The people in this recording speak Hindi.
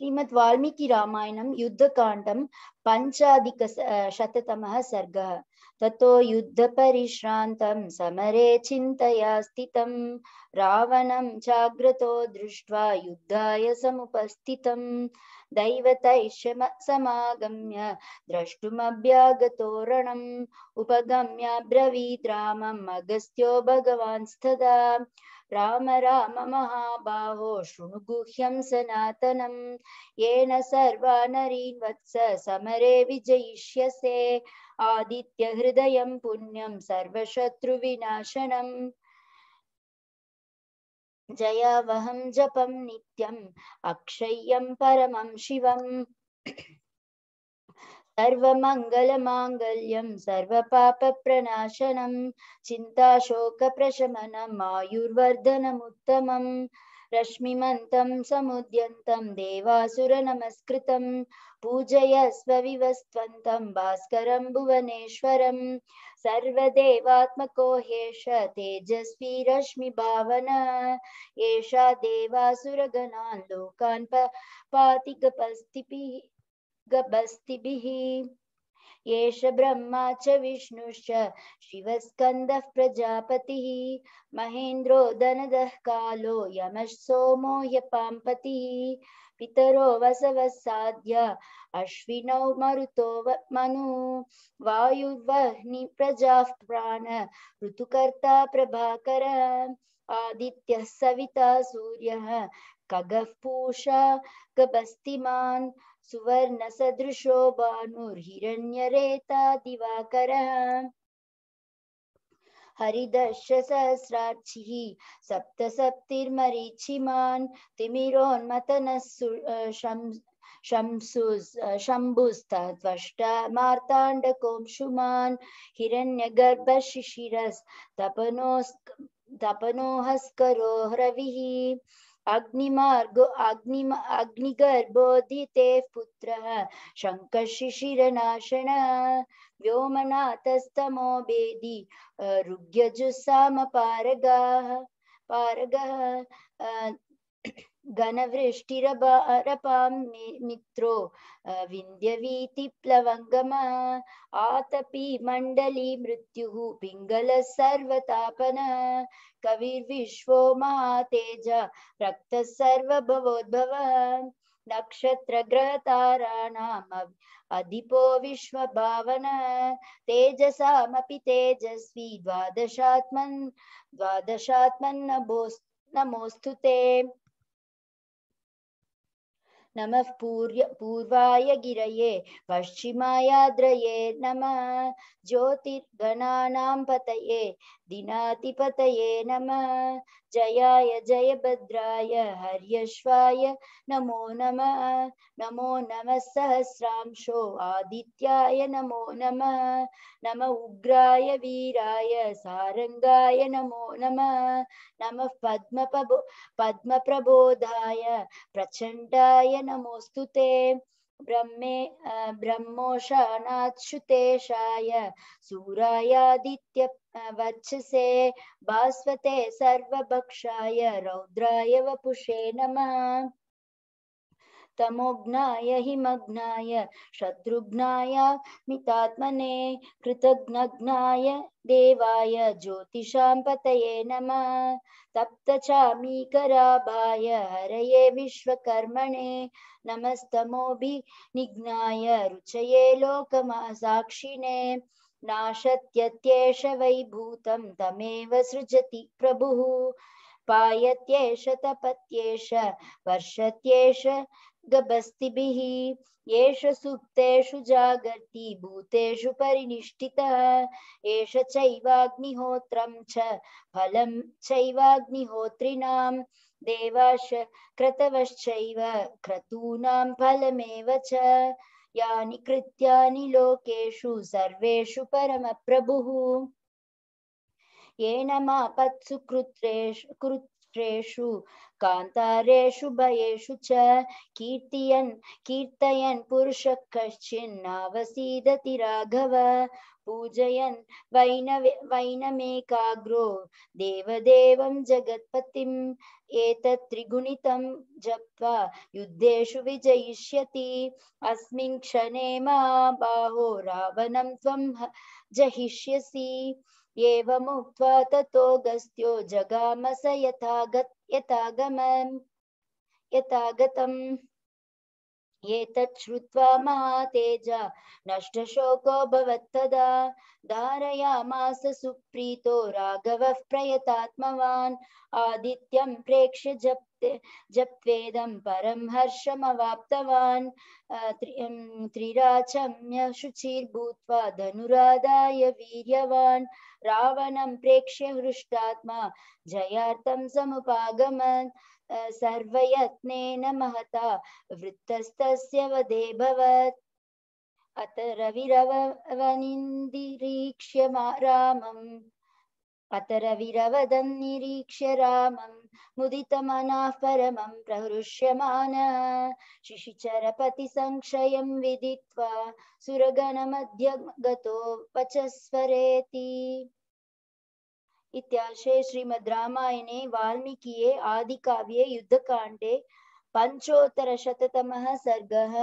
श्रीमद् वाल्मीकि रामायणं युद्धकाण्डं पञ्चाधिक शततमः सर्गः ततो युद्धपरिश्रान्तं समरे चिन्तया स्थितं रावणं जाग्रतो दृष्ट्वा युद्धाय समुपस्थितं दैवतैः समागम्य द्रष्टुमभ्यागतो रणम् उपगम्याब्रवीद् रामम् अगस्त्यो भगवांस्तदा राम राम महाबाहो शृणु गुह्यं सनातनं येन सर्वा नरीन् समरे विजयिष्यसे हृदय जया वह आदित्यहृदयं पुण्यं सर्वशत्रुविनाशनम् जयावहं जपं नित्यम् अक्षय्यं परमं शिवम् सर्वमङ्गलमाङ्गल्यं प्रशमनम चिन्ताशोकप्रशमनम् आयुर्वर्धनमुत्तमम् रश्मिमन्तं समुद्यन्तं देवासुरनमस्कृतं नमस्कृत पूजय भुवनेश्वरं सर्वदेवात्मको भास्कर तेजस्वी रश्मिभावन एषा देवासुरगणान् लोकान् पाति गपस्तिभिः गपस्ति येष ब्रह्मा च विष्णुश्च शिवस्कन्दः प्रजापतिः महेन्द्रो दनदः कालो यमः सोमो यंपति पितरो साध्य अश्विनौ मरुतो मनु वायुर्वह्नि प्रजाः प्राण ऋतुकर्ता प्रभाकर आदित्यः सविता सूर्यः खगः पूषा गभस्तिमान् सुवर्णसदृशो भानुर्हिरण्यरेता दिवाकरः हरिदशसहस्राक्षिः सप्तसप्तिर्मरीचिमान् तिमिरोन्मतनः शंसुस् शम्भुस्तत्वष्टा मार्ताण्डकोंशुमान् हिरण्यगर्भशिशिरस्तपनोस् तपनोहस्करो रविः अग्निमार्गो अग्नि अग्निगर्भोदिते पुत्रः शङ्खशिशिरनाशनः व्योमनाथस्तमो भेदि रुग्यजुस्सामपारगाः पारगः घनवृष्टिरबारपां मित्रो विन्द्यवीतिप्लवङ्गम आतपी मंडली मृत्यु पिंगल सर्वतापन कविर्विश्वो महातेज रक्तः सर्वभवोद्भव नक्षत्रग्रहताराणाम् अधिपो विश्वभावन तेजसामपि तेजस्वी द्वादशात्मन् द्वादशात्मन् नमोऽस्तु ते नम पूर्य पूर्वाय गिरये पश्चिमायाद्रये नमः ज्योतिर्गणानां पतये दिनातिपतये नमः जयाय जय जयभद्राय हर्यश्वाय नमो नमः नमो नमः सहस्रांशो आदित्याय नमो नमः नम उग्राय वीराय सारङ्गाय नमो नमः नम पद्म पद्मप्रबोधाय प्रचण्डाय नमोऽस्तु ते ब्रह्मे ब्रह्मोषाणाच्छुतेशाय सूरायादित्य वत्ससे बास्वते सर्वभक्षाय रौद्राय वपुषे नमः तमोघ्नाय हिमग्नाय शत्रुघ्नाय मितात्मने कृतघ्नघ्नाय देवाय ज्योतिषां पतये नमः तप्तचामीकराभाय हरये विश्वकर्मणे नमस्तमोऽभिनिघ्नाय रुचये लोकमा साक्षिणे नाशत्यत्येष वै भूतं तमेव सृजति प्रभुः पायत्येष तपत्येष वर्षत्येष गबस्तिभिः एष सुप्तेषु जागर्ति भूतेषु परिनिष्ठितः एष चैवाग्निहोत्रं च फलं चैवाग्निहोत्रिणां देवाश्च क्रतवश्चैव क्रतूनां फलमेव च यानि कृत्यानि लोकेषु सर्वेषु परमप्रभुः येन मापत्सु कृत्रेषु कृत्रेषु कान्तारेषु भयेषु च कीर्तयन् कीर्तयन् पुरुषः कश्चिन्नावसीदति राघव पूजयन् वैनवे वैनमेकाग्रो देवदेवं जगत्पतिम् एतत् त्रिगुणितं जप्त्वा युद्धेषु विजयिष्यति अस्मिन् क्षणे मा बाहो रावणं त्वं जहिष्यसि एवमुक्त्वा ततो गस्त्यो जगामस यथा गत् यथागमन् यथागतम् एतत् श्रुत्वा महातेज नष्टशोको भवत्तदा धारयामास सुप्रीतो राघवः प्रयतात्मवान् आदित्यं प्रेक्ष्य जप्ते जप्वेदं परं हर्षमवाप्तवान् अं, त्रिराचम्य शुचिर्भूत्वा धनुरादाय वीर्यवान् रावणं प्रेक्ष्य हृष्टात्मा जयार्थं समुपागमन् सर्वयत्नेन महता वृत्तस्त वधे भवत् अत रविरवनिन्दिरीक्ष्य रामम् अत रविरवदन्निरीक्ष्य रामं मुदितमनाः परमं प्रहृष्यमानः शिशिचरपतिसंक्षयं विदित्वा सुरगणमध्य गतो वचस्वरेति श्रीमद् रामायणे वाल्मीकिये आदिकाव्ये युद्धकाण्डे पञ्चोत्तरशततमः सर्गः